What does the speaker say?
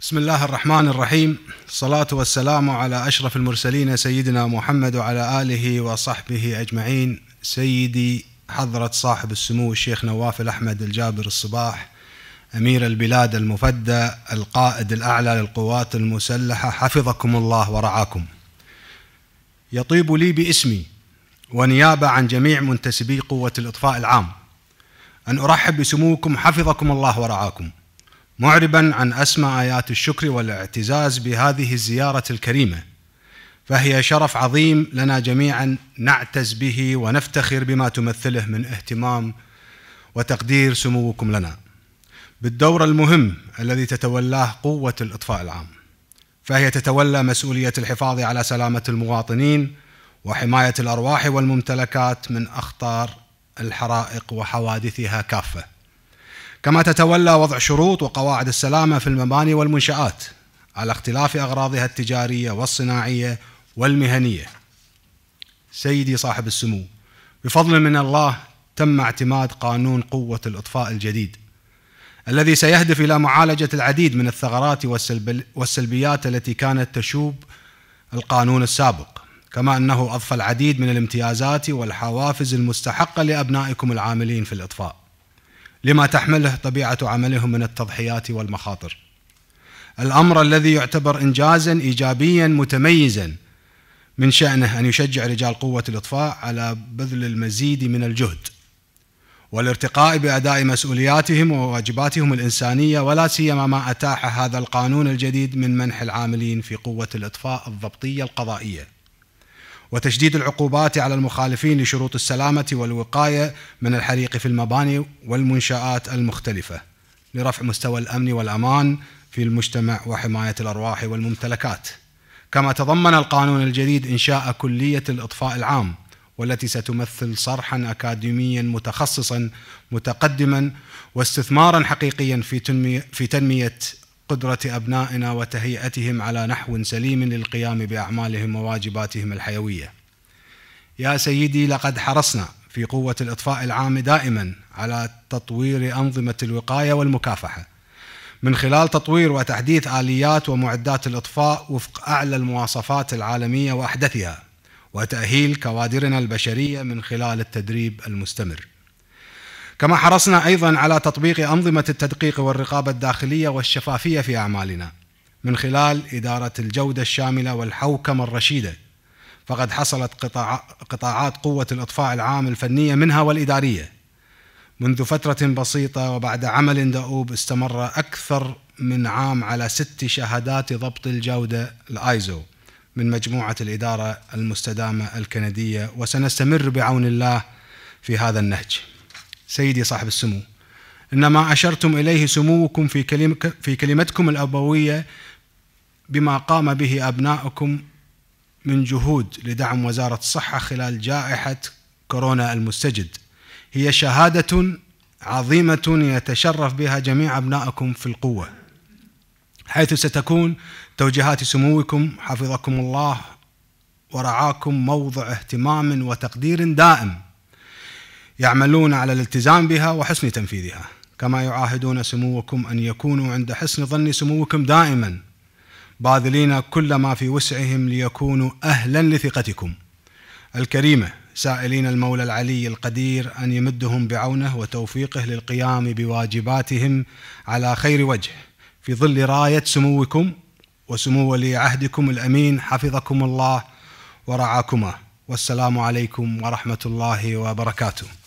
بسم الله الرحمن الرحيم الصلاة والسلام على أشرف المرسلين سيدنا محمد وعلى آله وصحبه أجمعين سيدي حضرة صاحب السمو الشيخ نواف الأحمد الجابر الصباح أمير البلاد المفدى القائد الأعلى للقوات المسلحة حفظكم الله ورعاكم يطيب لي باسمي ونيابة عن جميع منتسبي قوة الإطفاء العام أن أرحب بسموكم حفظكم الله ورعاكم معربا عن أسمى آيات الشكر والاعتزاز بهذه الزيارة الكريمة فهي شرف عظيم لنا جميعا نعتز به ونفتخر بما تمثله من اهتمام وتقدير سموكم لنا بالدور المهم الذي تتولاه قوة الإطفاء العام فهي تتولى مسؤولية الحفاظ على سلامة المواطنين وحماية الأرواح والممتلكات من أخطار الحرائق وحوادثها كافة كما تتولى وضع شروط وقواعد السلامة في المباني والمنشآت على اختلاف أغراضها التجارية والصناعية والمهنية سيدي صاحب السمو بفضل من الله تم اعتماد قانون قوة الإطفاء الجديد الذي سيهدف إلى معالجة العديد من الثغرات والسلبيات التي كانت تشوب القانون السابق كما أنه أضفى العديد من الامتيازات والحوافز المستحقة لأبنائكم العاملين في الإطفاء لما تحمله طبيعة عملهم من التضحيات والمخاطر الأمر الذي يعتبر إنجازا إيجابيا متميزا من شأنه أن يشجع رجال قوة الإطفاء على بذل المزيد من الجهد والارتقاء بأداء مسؤولياتهم وواجباتهم الإنسانية ولا سيما ما أتاح هذا القانون الجديد من منح العاملين في قوة الإطفاء الضبطية القضائية وتشديد العقوبات على المخالفين لشروط السلامة والوقاية من الحريق في المباني والمنشآت المختلفة لرفع مستوى الأمن والأمان في المجتمع وحماية الأرواح والممتلكات كما تضمن القانون الجديد إنشاء كلية الإطفاء العام والتي ستمثل صرحا أكاديميا متخصصا متقدما واستثمارا حقيقيا في تنمية قدرة أبنائنا وتهيئتهم على نحو سليم للقيام بأعمالهم وواجباتهم الحيوية. يا سيدي لقد حرصنا في قوة الإطفاء العام دائما على تطوير أنظمة الوقاية والمكافحة من خلال تطوير وتحديث آليات ومعدات الإطفاء وفق أعلى المواصفات العالمية وأحدثها وتأهيل كوادرنا البشرية من خلال التدريب المستمر. كما حرصنا ايضا على تطبيق انظمه التدقيق والرقابه الداخليه والشفافيه في اعمالنا من خلال اداره الجوده الشامله والحوكمه الرشيده فقد حصلت قطاع قطاعات قوه الاطفاء العام الفنيه منها والاداريه منذ فتره بسيطه وبعد عمل دؤوب استمر اكثر من عام على ست شهادات ضبط الجوده الايزو من مجموعه الاداره المستدامه الكنديه وسنستمر بعون الله في هذا النهج سيدي صاحب السمو إنما أشرتم إليه سموكم في, كلمة في كلمتكم الأبوية بما قام به أبناؤكم من جهود لدعم وزارة الصحة خلال جائحة كورونا المستجد هي شهادة عظيمة يتشرف بها جميع أبنائكم في القوة حيث ستكون توجيهات سموكم حفظكم الله ورعاكم موضع اهتمام وتقدير دائم يعملون على الالتزام بها وحسن تنفيذها كما يعاهدون سموكم أن يكونوا عند حسن ظن سموكم دائما باذلين كل ما في وسعهم ليكونوا أهلا لثقتكم الكريمة سائلين المولى العلي القدير أن يمدهم بعونه وتوفيقه للقيام بواجباتهم على خير وجه في ظل راية سموكم وسمو ولي عهدكم الأمين حفظكم الله ورعاكما والسلام عليكم ورحمة الله وبركاته